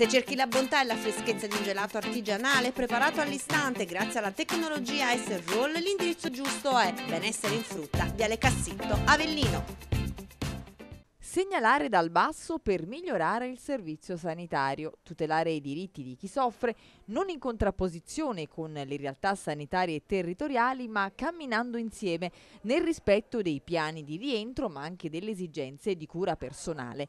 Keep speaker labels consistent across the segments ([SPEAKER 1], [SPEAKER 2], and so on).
[SPEAKER 1] Se cerchi la bontà e la freschezza di un gelato artigianale preparato all'istante grazie alla tecnologia S-Roll, l'indirizzo giusto è Benessere in Frutta, Viale Cassitto, Avellino. Segnalare dal basso per migliorare il servizio sanitario, tutelare i diritti di chi soffre, non in contrapposizione con le realtà sanitarie e territoriali, ma camminando insieme nel rispetto dei piani di rientro, ma anche delle esigenze di cura personale.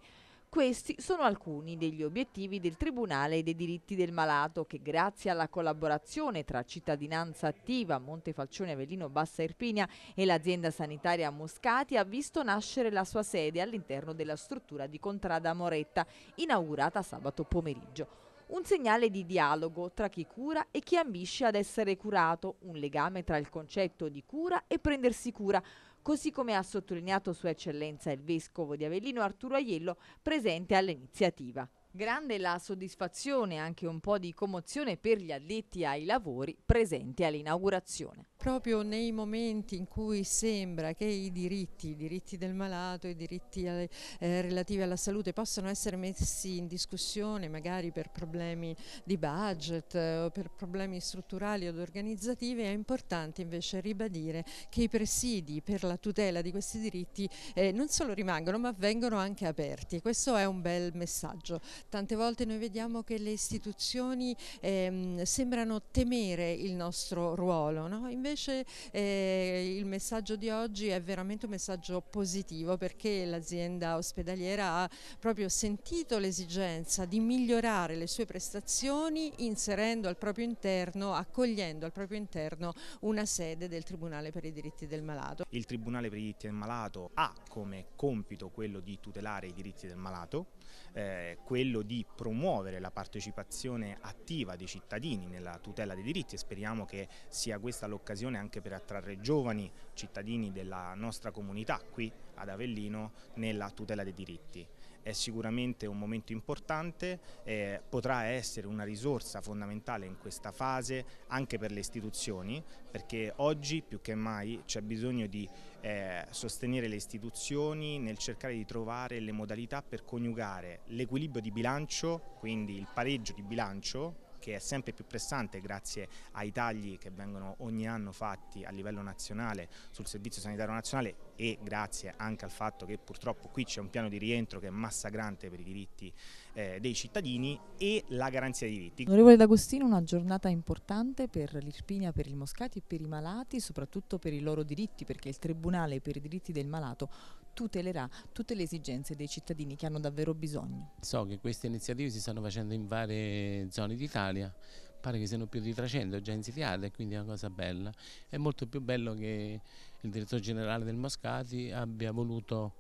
[SPEAKER 1] Questi sono alcuni degli obiettivi del Tribunale dei diritti del malato che grazie alla collaborazione tra cittadinanza attiva Montefalcione Avellino Bassa Irpinia e l'azienda sanitaria Moscati ha visto nascere la sua sede all'interno della struttura di Contrada Moretta inaugurata sabato pomeriggio un segnale di dialogo tra chi cura e chi ambisce ad essere curato, un legame tra il concetto di cura e prendersi cura, così come ha sottolineato Sua Eccellenza il Vescovo di Avellino Arturo Aiello presente all'iniziativa. Grande la soddisfazione e anche un po' di commozione per gli addetti ai lavori presenti all'inaugurazione.
[SPEAKER 2] Proprio nei momenti in cui sembra che i diritti, i diritti del malato, i diritti eh, relativi alla salute possano essere messi in discussione magari per problemi di budget eh, o per problemi strutturali o organizzativi, è importante invece ribadire che i presidi per la tutela di questi diritti eh, non solo rimangono ma vengono anche aperti. Questo è un bel messaggio. Tante volte noi vediamo che le istituzioni ehm, sembrano temere il nostro ruolo, no? invece eh, il messaggio di oggi è veramente un messaggio positivo perché l'azienda ospedaliera ha proprio sentito l'esigenza di migliorare le sue prestazioni inserendo al proprio interno, accogliendo al proprio interno una sede del Tribunale per i diritti del
[SPEAKER 3] malato. Il Tribunale per i diritti del malato ha come compito quello di tutelare i diritti del malato, eh, quello quello di promuovere la partecipazione attiva dei cittadini nella tutela dei diritti e speriamo che sia questa l'occasione anche per attrarre giovani cittadini della nostra comunità qui ad Avellino nella tutela dei diritti è sicuramente un momento importante, eh, potrà essere una risorsa fondamentale in questa fase anche per le istituzioni, perché oggi più che mai c'è bisogno di eh, sostenere le istituzioni nel cercare di trovare le modalità per coniugare l'equilibrio di bilancio, quindi il pareggio di bilancio, che è sempre più pressante grazie ai tagli che vengono ogni anno fatti a livello nazionale sul Servizio Sanitario Nazionale e grazie anche al fatto che purtroppo qui c'è un piano di rientro che è massacrante per i diritti eh, dei cittadini e la garanzia dei diritti. Onorevole D'Agostino,
[SPEAKER 1] una giornata importante per l'Irpinia, per i Moscati e per i malati, soprattutto per i loro diritti, perché il Tribunale per i diritti del malato tutelerà tutte le esigenze dei cittadini che hanno davvero bisogno.
[SPEAKER 4] So che queste iniziative si stanno facendo in varie zone d'Italia, pare che siano più di 300 già insediate quindi è una cosa bella. È molto più bello che il direttore generale del Moscati abbia voluto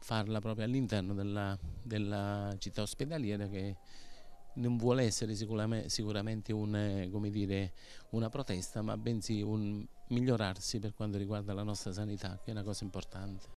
[SPEAKER 4] farla proprio all'interno della, della, città ospedaliera che non vuole essere sicuramente, sicuramente un, eh, dire, una protesta ma bensì un migliorarsi per quanto riguarda la nostra sanità che è una cosa importante.